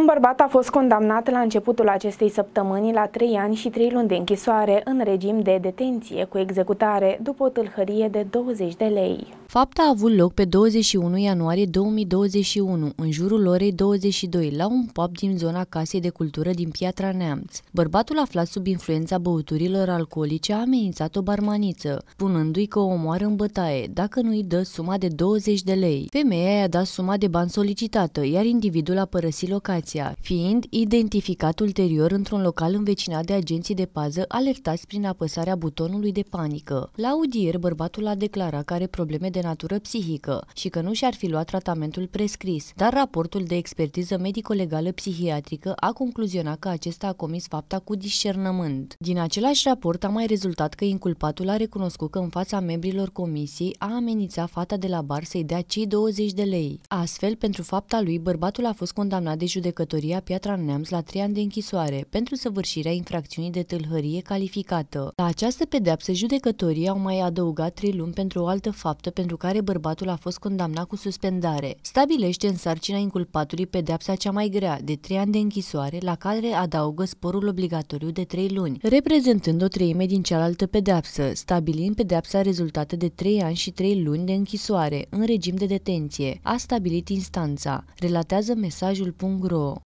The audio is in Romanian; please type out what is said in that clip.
Un bărbat a fost condamnat la începutul acestei săptămâni la 3 ani și 3 luni de închisoare în regim de detenție cu executare după o tâlhărie de 20 de lei. Fapta a avut loc pe 21 ianuarie 2021, în jurul orei 22, la un pub din zona Casei de Cultură din Piatra Neamț. Bărbatul aflat sub influența băuturilor alcoolice a amenințat o barmaniță, spunându-i că o omoară în bătaie, dacă nu i dă suma de 20 de lei. Femeia i-a dat suma de bani solicitată, iar individul a părăsit locația, fiind identificat ulterior într-un local învecinat de agenții de pază alertați prin apăsarea butonului de panică. La audier, bărbatul a declarat că are probleme de de natură psihică și că nu și-ar fi luat tratamentul prescris, dar raportul de expertiză medico-legală psihiatrică a concluzionat că acesta a comis fapta cu discernământ. Din același raport a mai rezultat că inculpatul a recunoscut că în fața membrilor comisiei a amenințat fata de la bar să-i dea cei 20 de lei. Astfel, pentru fapta lui, bărbatul a fost condamnat de judecătoria Piatra Neamț la 3 ani de închisoare pentru săvârșirea infracțiunii de tâlhărie calificată. La această pedeapsă, judecătorii au mai adăugat 3 luni pentru o altă faptă pentru pentru care bărbatul a fost condamnat cu suspendare. Stabilește în sarcina inculpatului pedeapsa cea mai grea, de 3 ani de închisoare, la care adaugă sporul obligatoriu de 3 luni, reprezentând o treime din cealaltă pedeapsă, stabilind pedeapsa rezultată de 3 ani și 3 luni de închisoare, în regim de detenție, a stabilit instanța, relatează mesajul.ro.